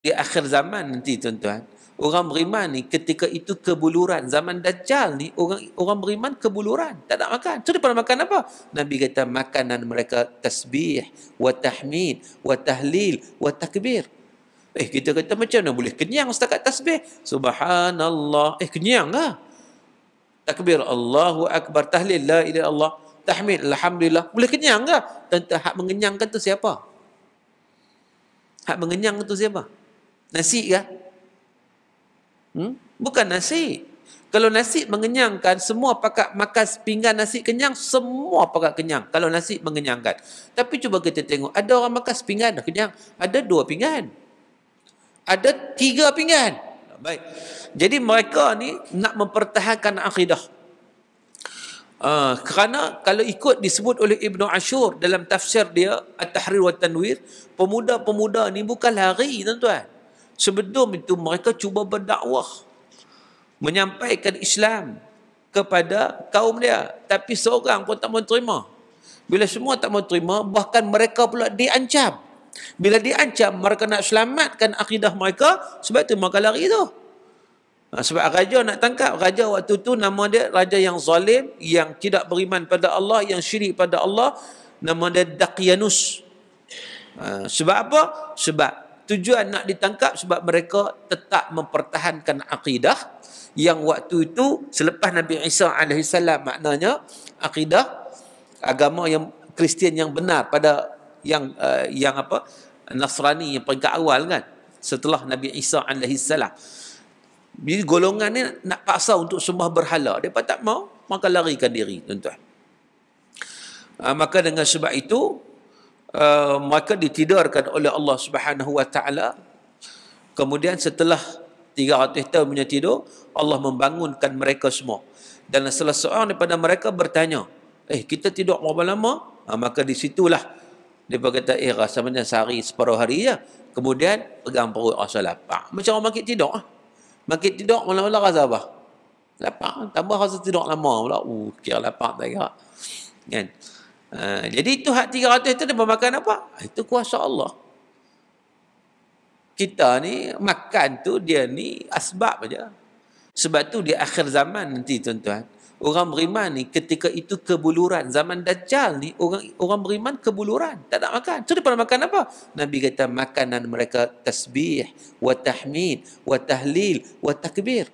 di akhir zaman nanti tuan-tuan orang beriman ni ketika itu kebuluran zaman dajjal ni orang orang beriman kebuluran tak nak makan tu dia pernah makan apa nabi kata makanan mereka tasbih wa tahmid wa tahlil wa takbir eh kita kata macam mana boleh kenyang setakat tasbih subhanallah eh kenyang ah takbir allahu akbar tahlil la ilaha Allah, tahmin alhamdulillah boleh kenyang ke tentu hak mengenyangkan tu siapa hak mengenyangkan tu siapa Nasi ke? Hmm? Bukan nasi. Kalau nasi mengenyangkan, semua pakat makan pinggan nasi kenyang, semua pakat kenyang. Kalau nasi mengenyangkan. Tapi cuba kita tengok, ada orang makan pinggan dah kenyang. Ada dua pinggan. Ada tiga pinggan. Baik. Jadi mereka ni nak mempertahankan akidah. Uh, kerana kalau ikut disebut oleh Ibn Ashur dalam tafsir dia At-Tahrir wa Tanwir, pemuda-pemuda ni bukan lari tuan-tuan. Sebelum itu mereka cuba berdakwah menyampaikan Islam kepada kaum dia tapi seorang pun tak mau terima. Bila semua tak mau terima bahkan mereka pula diancam. Bila diancam mereka nak selamatkan akidah mereka sebab itu mereka lari tu. Ha, sebab raja nak tangkap raja waktu tu nama dia raja yang zalim yang tidak beriman pada Allah yang syirik pada Allah nama dia Daqyanus. Ha, sebab apa? Sebab tujuan nak ditangkap sebab mereka tetap mempertahankan akidah yang waktu itu selepas Nabi Isa AS maknanya akidah agama yang Kristian yang benar pada yang uh, yang apa Nasrani yang peringkat awal kan setelah Nabi Isa AS jadi golongan ni nak paksa untuk sembah berhala mereka tak mau maka larikan diri tuan-tuan ah, maka dengan sebab itu Eh, maka ditidurkan oleh Allah Subhanahu wa taala kemudian setelah 300 tahun punya tidur Allah membangunkan mereka semua dan salah seorang daripada mereka bertanya eh kita tidur berapa lama ha, maka di situlah dia berkata eh rasa macam sehari separuh hari ya kemudian pegang perut rasa ah, lapar macam orang makit tidur ah makit tidur mula-mula rasa apa lapar tambah rasa tidur lama pula uh kira lapar tak kira kan yeah. Ha, jadi itu hak 300 itu dia memakan apa? Ha, itu kuasa Allah. Kita ni makan tu dia ni asbab saja. Sebab tu di akhir zaman nanti tuan-tuan, orang beriman ni ketika itu kebuluran. Zaman Dajjal ni orang orang beriman kebuluran. Tak nak makan. Tu dia pernah makan apa? Nabi kata makanan mereka tasbih, wa tahmid, wa tahlil, wa takbir.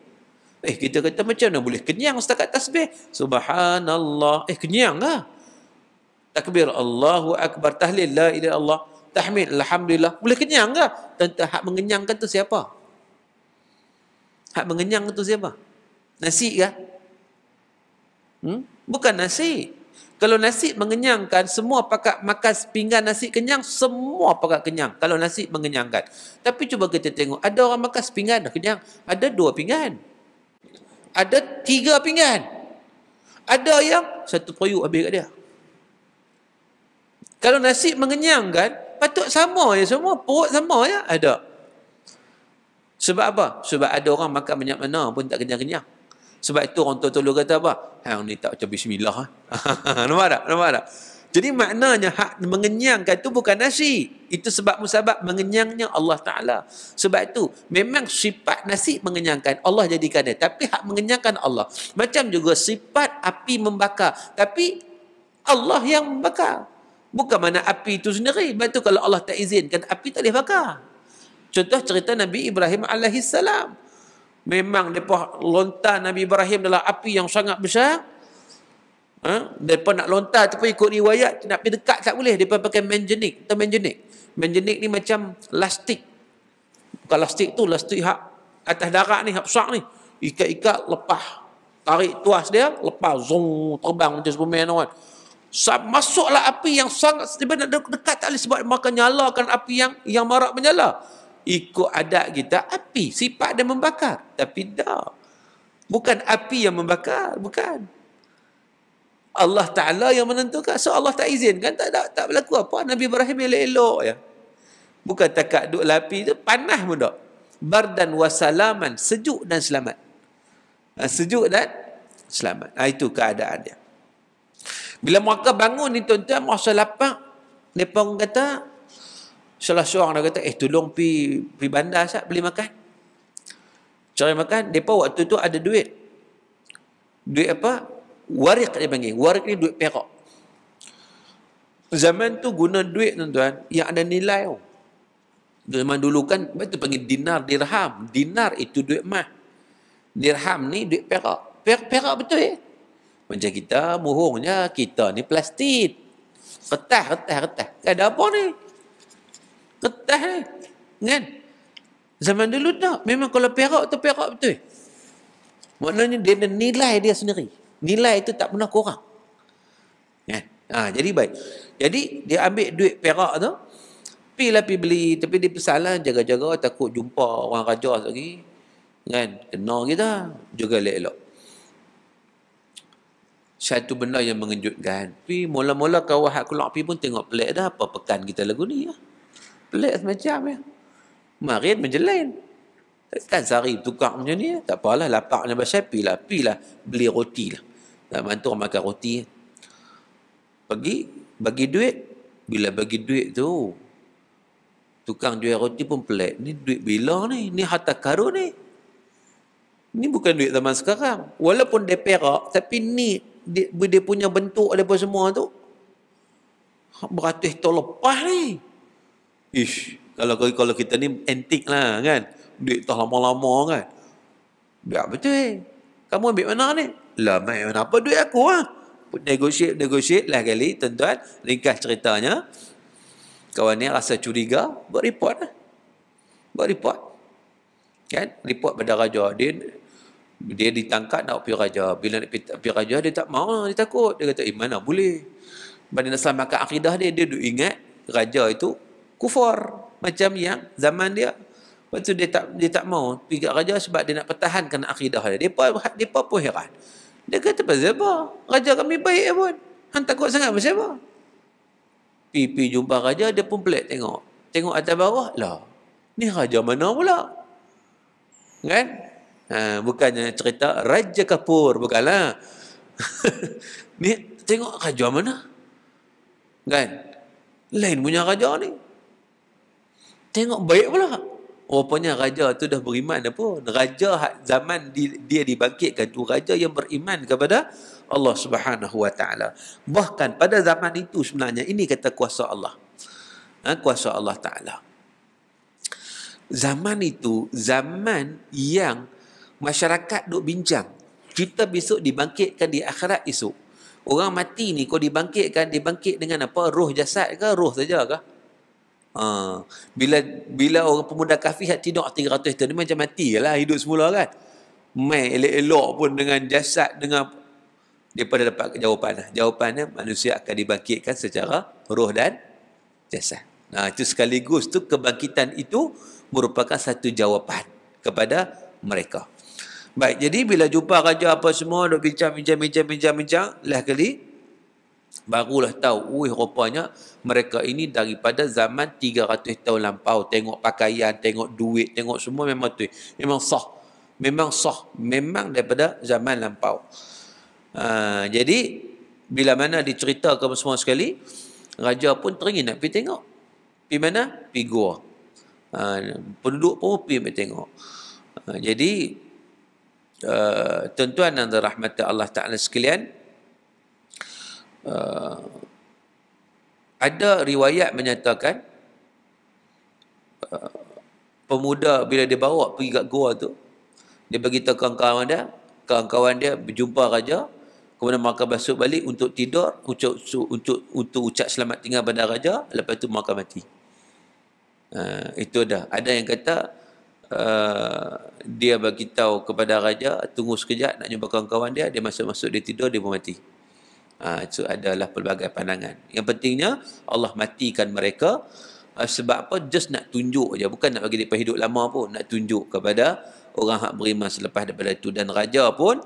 Eh kita kata macam mana boleh kenyang setakat tasbih? Subhanallah. Eh kenyang ke? Lah takbir Allahu akbar tahlil la ilaha illallah tahmid alhamdulillah boleh kenyang ke tentu hak mengenyangkan tu siapa hak mengenyang tu siapa nasi ke hmm? bukan nasi kalau nasi mengenyangkan semua pakat makan pinggan nasi kenyang semua pakat kenyang kalau nasi mengenyangkan tapi cuba kita tengok ada orang makan sepinggan dah kenyang ada dua pinggan ada tiga pinggan ada yang satu periuk habis kat dia. Kalau nasi mengenyangkan, patut sama ya semua, perut sama ya, ada. Sebab apa? Sebab ada orang makan banyak mana pun tak kenyang-kenyang. Sebab itu orang tua tolong kata apa? Hang ni tak macam bismillah. Eh. Nampak tak? Nampak tak? Jadi maknanya hak mengenyangkan itu bukan nasi. Itu sebab musabab mengenyangnya Allah Ta'ala. Sebab itu memang sifat nasi mengenyangkan Allah jadikan dia. Tapi hak mengenyangkan Allah. Macam juga sifat api membakar. Tapi Allah yang membakar. Bukan mana api itu sendiri. Sebab itu kalau Allah tak izinkan, api tak boleh bakar. Contoh cerita Nabi Ibrahim AS. Memang mereka lontar Nabi Ibrahim dalam api yang sangat besar. Ha? Mereka nak lontar tapi ikut riwayat, nak pergi dekat tak boleh. Mereka pakai menjenik. Tentang menjenik. Menjenik ni macam lastik. Bukan lastik tu, lastik hak atas darat ni, hak besar ni. Ikat-ikat, lepas. Tarik tuas dia, lepas. Zong, terbang macam Superman tu kan masuklah api yang sangat dekat tak boleh sebab maka nyalakan api yang yang marak menyala ikut adat kita api sifat dia membakar tapi dah bukan api yang membakar bukan Allah Ta'ala yang menentukan so Allah tak izin kan tak, tak, tak berlaku apa Nabi Ibrahim elok-elok ya bukan tak duk api tu panas pun tak bardan wasalaman sejuk dan selamat ha, sejuk dan selamat ha, itu keadaan dia bila mereka bangun ni tuan-tuan masa lapar, depa orang kata salah seorang dah kata, "Eh, tolong pi pi bandar sat beli makan." Cari makan, depa waktu tu ada duit. Duit apa? Warik dia panggil. Warik ni duit perak. Zaman tu guna duit tuan-tuan yang ada nilai tu. Zaman dulu kan, itu panggil dinar, dirham. Dinar itu duit mah. Dirham ni duit perak. Perak, perak betul eh? Macam kita muhungnya kita ni plastik. Kertas, kertas, kertas. Ada apa ni? Kertas ni. Kan? Zaman dulu tak. Memang kalau perak tu perak betul. Maknanya dia ada nilai dia sendiri. Nilai itu tak pernah kurang. Kan? Ha, jadi baik. Jadi dia ambil duit perak tu. Pergilah pergi beli. Tapi dia pesalan jaga-jaga takut jumpa orang raja lagi. Kan? kenal kita. Juga elok-elok satu benda yang mengejutkan. Tapi mula-mula kawah hak keluar pergi pun tengok pelik dah apa pekan kita lagu ni. Ya. Pelik macam ya. Marit menjelain. Kan sehari tukar macam ni. Ya. Tak apalah lapaknya basah. Pilah, pilah. Beli roti lah. Tak mantur makan roti. Ya. Pergi, bagi duit. Bila bagi duit tu, tukang jual roti pun pelik. Ni duit bila ni? Ni harta karun ni? Ni bukan duit zaman sekarang. Walaupun dia perak, tapi ni dia, dia punya bentuk dia pun semua tu beratus tahun lepas ni ish kalau kalau kita ni antik lah kan duit tak lama-lama kan biar betul eh kamu ambil mana ni lah main apa duit aku lah negotiate negotiate lah kali tuan-tuan ringkas ceritanya kawan ni rasa curiga buat report lah buat report kan report pada raja dia dia ditangkap nak pergi raja bila nak pergi raja dia tak mau dia takut dia kata iman eh, mana boleh Bani Nasr makan akidah dia dia duk ingat raja itu kufur macam yang zaman dia lepas dia tak dia tak mau pergi raja sebab dia nak pertahankan akidah dia dia pun, dia pun, pun heran dia kata pasal apa raja kami baik ya pun han takut sangat pasal apa Pipi jumpa raja dia pun pelik tengok tengok atas bawah lah ni raja mana pula kan Ha, bukannya cerita Raja Kapur bukanlah. ni tengok raja mana? Kan? Lain punya raja ni. Tengok baik pula. Rupanya raja tu dah beriman pun. Raja zaman dia dibangkitkan tu raja yang beriman kepada Allah Subhanahu Wa Taala. Bahkan pada zaman itu sebenarnya ini kata kuasa Allah. Ha, kuasa Allah Taala. Zaman itu zaman yang Masyarakat duk bincang. Kita besok dibangkitkan di akhirat esok. Orang mati ni kau dibangkitkan, dibangkit dengan apa? Roh jasad ke? Roh saja ke? Ha. Bila bila orang pemuda kafir hati tidur 300 tahun, dia macam mati lah hidup semula kan? Main elok-elok pun dengan jasad, dengan daripada dapat jawapan. Lah. Jawapannya manusia akan dibangkitkan secara roh dan jasad. Nah, itu sekaligus tu kebangkitan itu merupakan satu jawapan kepada mereka. Baik, jadi bila jumpa raja apa semua, duk bincang, bincang, bincang, bincang, bincang, last kali, barulah tahu, wih, rupanya mereka ini daripada zaman 300 tahun lampau. Tengok pakaian, tengok duit, tengok semua memang tu. Memang sah. Memang sah. Memang daripada zaman lampau. Uh, jadi, bila mana diceritakan semua sekali, raja pun teringin nak pergi tengok. Pergi mana? Pergi gua. Uh, penduduk pun pergi tengok. Uh, jadi, Eh, tuan-tuan dan rahmat Allah Ta'ala sekalian uh, ada riwayat menyatakan uh, pemuda bila dia bawa pergi kat gua tu dia beritahu kawan-kawan dia kawan-kawan dia berjumpa raja kemudian mereka basuh balik untuk tidur untuk, untuk, untuk ucap selamat tinggal pada raja lepas tu mereka mati uh, itu dah ada yang kata Uh, dia bagi tahu kepada raja tunggu sekejap nak jumpa kawan-kawan dia dia masuk-masuk dia tidur dia pun mati uh, itu adalah pelbagai pandangan yang pentingnya Allah matikan mereka uh, sebab apa just nak tunjuk aja bukan nak bagi mereka hidup lama pun nak tunjuk kepada orang hak beriman selepas daripada itu dan raja pun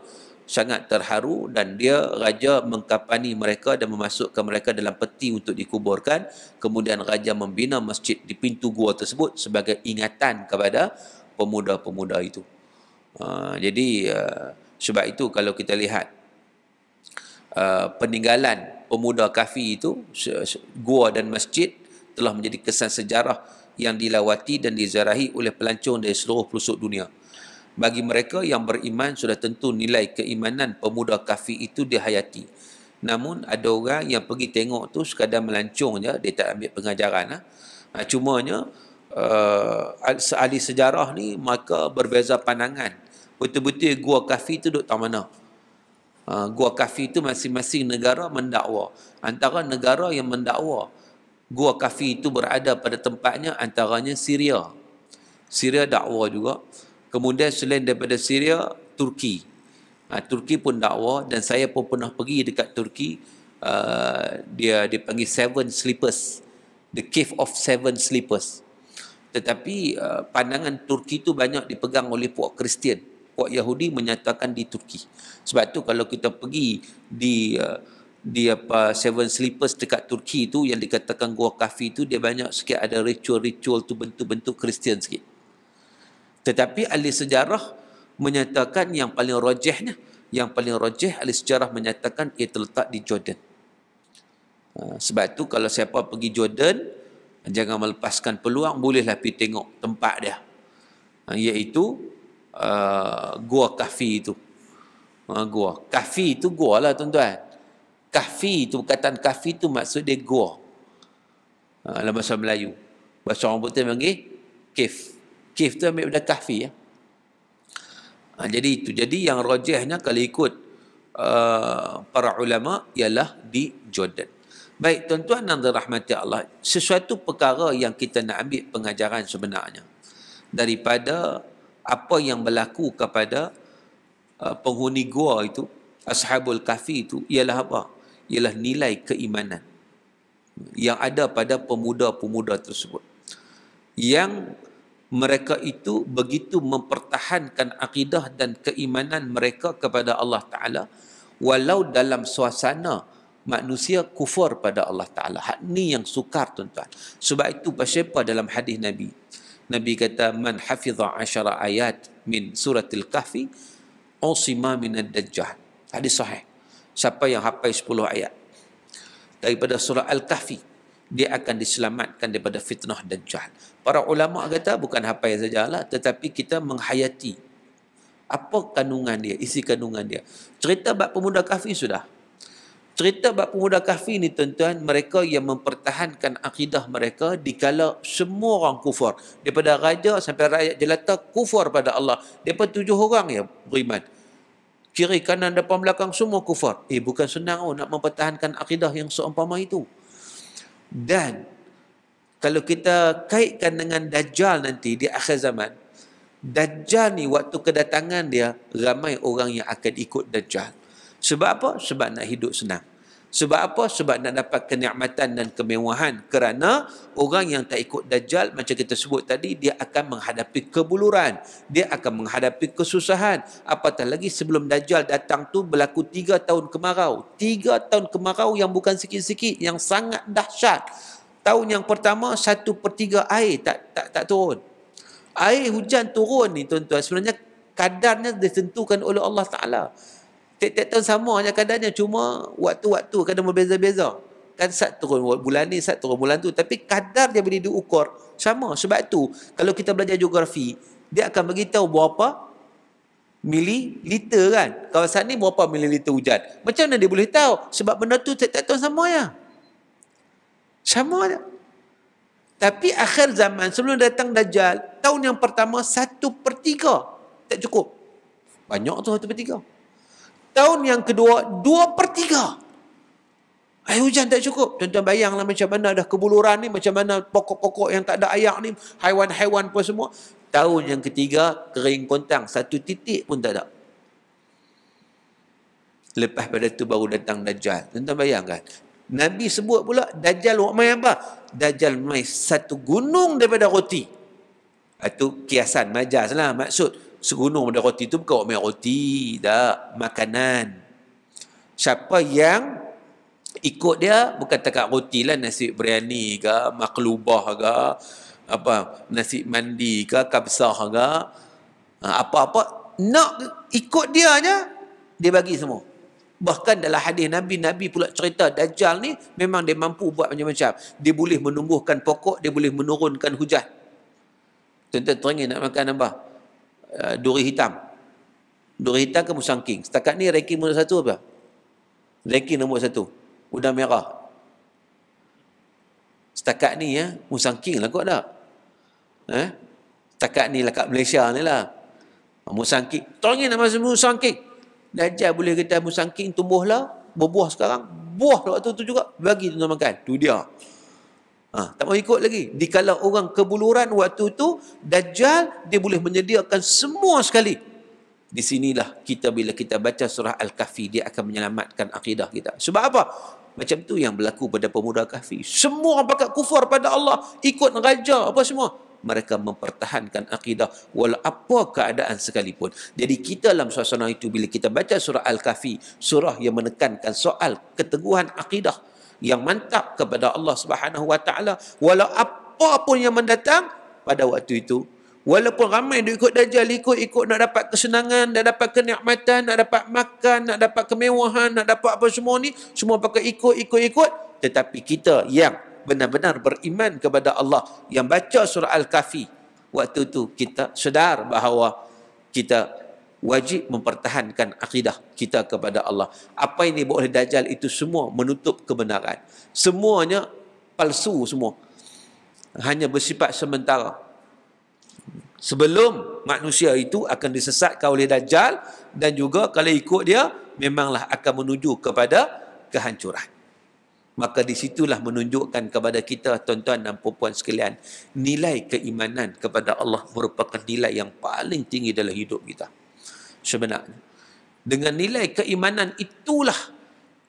sangat terharu dan dia raja mengkapani mereka dan memasukkan mereka dalam peti untuk dikuburkan kemudian raja membina masjid di pintu gua tersebut sebagai ingatan kepada pemuda-pemuda itu uh, jadi uh, sebab itu kalau kita lihat uh, peninggalan pemuda kafir itu gua dan masjid telah menjadi kesan sejarah yang dilawati dan dizarahi oleh pelancong dari seluruh pelosok dunia bagi mereka yang beriman sudah tentu nilai keimanan pemuda kafir itu dihayati. Namun ada orang yang pergi tengok tu sekadar melancung je, dia tak ambil pengajaran. Ha. Cumanya, uh, seahli sejarah ni maka berbeza pandangan. Betul-betul gua kafir tu duduk tak mana. Uh, gua kafir itu masing-masing negara mendakwa. Antara negara yang mendakwa, gua kafir itu berada pada tempatnya antaranya Syria. Syria dakwa juga. Uh, Kemudian selain daripada Syria, Turki. Ha, Turki pun dakwa dan saya pun pernah pergi dekat Turki. Uh, dia dipanggil Seven Sleepers. The Cave of Seven Sleepers. Tetapi uh, pandangan Turki itu banyak dipegang oleh puak Kristian. Puak Yahudi menyatakan di Turki. Sebab tu kalau kita pergi di uh, di apa Seven Sleepers dekat Turki itu yang dikatakan Gua Kafi itu dia banyak sikit ada ritual-ritual tu bentuk-bentuk Kristian sikit. Tetapi ahli sejarah menyatakan yang paling rojehnya, yang paling rojeh ahli sejarah menyatakan ia terletak di Jordan. Ha, sebab tu kalau siapa pergi Jordan, jangan melepaskan peluang, bolehlah pergi tengok tempat dia. Ha, iaitu uh, Gua Kahfi itu. Uh, ha, gua. Kahfi itu gua lah tuan-tuan. Kahfi itu, perkataan kahfi itu maksud dia gua. Uh, dalam bahasa Melayu. Bahasa orang putih panggil kif kif tu ambil pada kahfi ya. Ha, jadi itu jadi yang rajihnya kalau ikut uh, para ulama ialah di Jordan. Baik tuan-tuan dan dirahmati Allah, sesuatu perkara yang kita nak ambil pengajaran sebenarnya daripada apa yang berlaku kepada uh, penghuni gua itu, ashabul kahfi itu ialah apa? Ialah nilai keimanan yang ada pada pemuda-pemuda tersebut. Yang mereka itu begitu mempertahankan akidah dan keimanan mereka kepada Allah Ta'ala walau dalam suasana manusia kufur pada Allah Ta'ala. Ini yang sukar tuan-tuan. Sebab itu pasyepa dalam hadis Nabi. Nabi kata, Man hafidha asyara ayat min suratil kahfi, usima minad dajjah. Hadis sahih. Siapa yang hafai 10 ayat? Daripada surah Al-Kahfi dia akan diselamatkan daripada fitnah dan jahat. Para ulama kata bukan hafal sajalah tetapi kita menghayati apa kandungan dia, isi kandungan dia. Cerita bab pemuda kafir sudah. Cerita bab pemuda kafir ni tuan-tuan, mereka yang mempertahankan akidah mereka dikala semua orang kufur. Daripada raja sampai rakyat jelata kufur pada Allah. Depa tujuh orang ya beriman. Kiri kanan depan belakang semua kufur. Eh bukan senang oh, nak mempertahankan akidah yang seumpama itu. Dan kalau kita kaitkan dengan Dajjal nanti di akhir zaman, Dajjal ni waktu kedatangan dia, ramai orang yang akan ikut Dajjal. Sebab apa? Sebab nak hidup senang. Sebab apa? Sebab nak dapat kenikmatan dan kemewahan. Kerana orang yang tak ikut Dajjal, macam kita sebut tadi, dia akan menghadapi kebuluran. Dia akan menghadapi kesusahan. Apatah lagi sebelum Dajjal datang tu berlaku tiga tahun kemarau. Tiga tahun kemarau yang bukan sikit-sikit, yang sangat dahsyat. Tahun yang pertama, satu per tiga air tak, tak, tak turun. Air hujan turun ni tuan-tuan. Sebenarnya kadarnya ditentukan oleh Allah Ta'ala. Ta'ala. Tiap-tiap tahun sama je kadarnya Cuma waktu-waktu kadang berbeza-beza. Kan sat turun bulan ni, sat turun bulan tu. Tapi kadar dia boleh diukur sama. Sebab tu kalau kita belajar geografi, dia akan beritahu berapa mililiter kan. Kawasan ni berapa mililiter hujan. Macam mana dia boleh tahu? Sebab benda tu tiap-tiap tahun sama ya. Sama je. Tapi akhir zaman sebelum datang Dajjal, tahun yang pertama satu per tiga. Tak cukup. Banyak tu satu per tiga. Tahun yang kedua, dua per tiga. Air hujan tak cukup. Tuan-tuan bayanglah macam mana dah kebuluran ni, macam mana pokok-pokok yang tak ada air ni, haiwan-haiwan pun semua. Tahun yang ketiga, kering kontang. Satu titik pun tak ada. Lepas pada tu baru datang Dajjal. Tuan-tuan bayangkan. Nabi sebut pula, Dajjal buat main apa? Dajjal main satu gunung daripada roti. Itu kiasan majas lah maksud segunung pada roti tu bukan omel roti, tak, makanan. Siapa yang ikut dia, bukan takat roti lah, nasi biryani ke, maklubah ke, apa, nasi mandi ke, kapsah ke, ha, apa-apa, nak ikut dia je, dia bagi semua. Bahkan dalam hadis Nabi, Nabi pula cerita Dajjal ni memang dia mampu buat macam-macam. Dia boleh menumbuhkan pokok, dia boleh menurunkan hujan. Tuan-tuan teringin nak makan apa? Ah, duri hitam. Duri hitam ke Musang King? Setakat ni ranking nombor satu apa? Ranking nombor satu. Udang merah. Setakat ni ya, eh, Musang King lah kot tak? Eh? Setakat ni lah kat Malaysia ni lah. Ah, Musang King. Tolongin nama Musang King. Najar boleh kata Musang King tumbuhlah. Berbuah sekarang. Buah waktu tu juga. Bagi tu tuan makan. Tu dia. Ha, tak mau ikut lagi. kalau orang kebuluran waktu tu Dajjal dia boleh menyediakan semua sekali. Di sinilah kita bila kita baca surah Al-Kahfi, dia akan menyelamatkan akidah kita. Sebab apa? Macam tu yang berlaku pada pemuda kahfi. Semua orang pakat kufur pada Allah. Ikut raja apa semua. Mereka mempertahankan akidah walau apa keadaan sekalipun. Jadi kita dalam suasana itu bila kita baca surah Al-Kahfi, surah yang menekankan soal keteguhan akidah yang mantap kepada Allah Subhanahu Wa Taala walau apa pun yang mendatang pada waktu itu walaupun ramai duk ikut dajal ikut ikut nak dapat kesenangan nak dapat kenikmatan nak dapat makan nak dapat kemewahan nak dapat apa semua ni semua pakai ikut ikut ikut tetapi kita yang benar-benar beriman kepada Allah yang baca surah al-kahfi waktu tu kita sedar bahawa kita wajib mempertahankan akidah kita kepada Allah. Apa yang dibuat oleh Dajjal itu semua menutup kebenaran. Semuanya palsu semua. Hanya bersifat sementara. Sebelum manusia itu akan disesatkan oleh Dajjal dan juga kalau ikut dia memanglah akan menuju kepada kehancuran. Maka disitulah menunjukkan kepada kita tuan-tuan dan puan sekalian nilai keimanan kepada Allah merupakan nilai yang paling tinggi dalam hidup kita sebenarnya. Dengan nilai keimanan itulah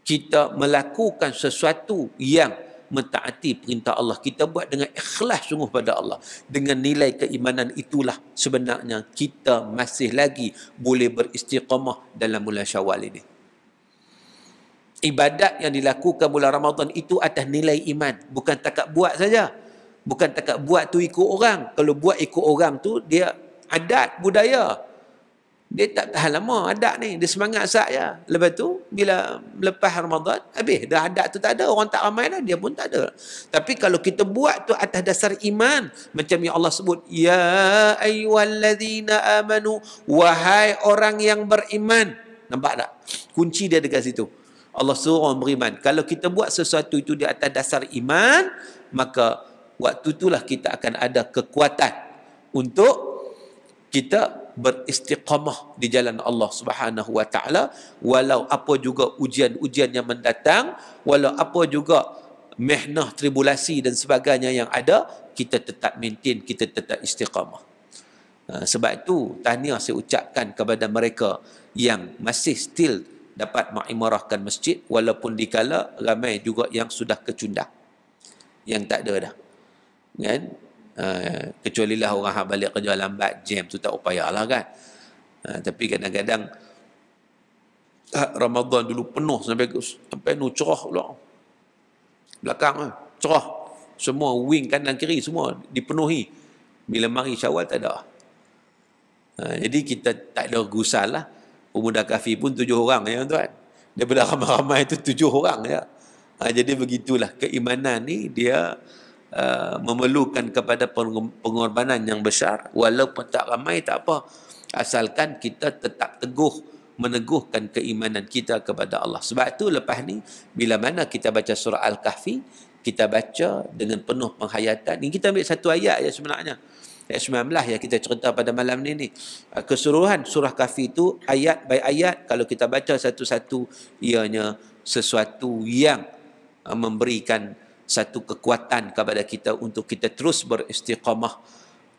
kita melakukan sesuatu yang mentaati perintah Allah. Kita buat dengan ikhlas sungguh pada Allah. Dengan nilai keimanan itulah sebenarnya kita masih lagi boleh beristiqamah dalam bulan syawal ini. Ibadat yang dilakukan bulan Ramadan itu atas nilai iman. Bukan takat buat saja. Bukan takat buat tu ikut orang. Kalau buat ikut orang tu dia adat budaya dia tak tahan lama adat ni dia semangat sat ya lepas tu bila lepas Ramadan habis dah adat tu tak ada orang tak ramai dah dia pun tak ada tapi kalau kita buat tu atas dasar iman macam yang Allah sebut ya ayyuhallazina amanu wahai orang yang beriman nampak tak kunci dia dekat situ Allah suruh orang beriman kalau kita buat sesuatu itu di atas dasar iman maka waktu itulah kita akan ada kekuatan untuk kita beristiqamah di jalan Allah Subhanahu wa taala walau apa juga ujian-ujian yang mendatang walau apa juga mehnah tribulasi dan sebagainya yang ada kita tetap maintain kita tetap istiqamah ha, sebab itu tahniah saya ucapkan kepada mereka yang masih still dapat mengimarahkan masjid walaupun dikala ramai juga yang sudah kecundang yang tak ada dah kan Eh, kecuali lah orang hak balik kerja lambat jam tu tak upaya lah kan uh, tapi kadang-kadang ah, Ramadan dulu penuh sampai sampai nu cerah pula belakang eh, cerah semua wing kanan kiri semua dipenuhi bila mari syawal tak ada uh, jadi kita tak ada gusal lah pemuda kafir pun tujuh orang ya tuan daripada ramai-ramai itu tujuh orang ya uh, jadi begitulah keimanan ni dia uh, memerlukan kepada pengorbanan yang besar walaupun tak ramai tak apa asalkan kita tetap teguh meneguhkan keimanan kita kepada Allah. Sebab itu lepas ni bila mana kita baca surah Al-Kahfi, kita baca dengan penuh penghayatan. Ini kita ambil satu ayat ya sebenarnya. Ayat 19 yang kita cerita pada malam ni ni. Uh, keseluruhan surah Kahfi itu ayat by ayat kalau kita baca satu-satu ianya sesuatu yang uh, memberikan satu kekuatan kepada kita untuk kita terus beristiqamah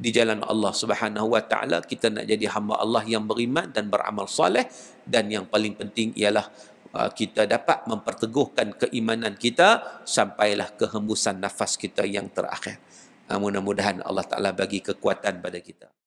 di jalan Allah Subhanahu wa taala kita nak jadi hamba Allah yang beriman dan beramal soleh dan yang paling penting ialah uh, kita dapat memperteguhkan keimanan kita sampailah kehembusan nafas kita yang terakhir. Uh, mudah-mudahan Allah Taala bagi kekuatan pada kita.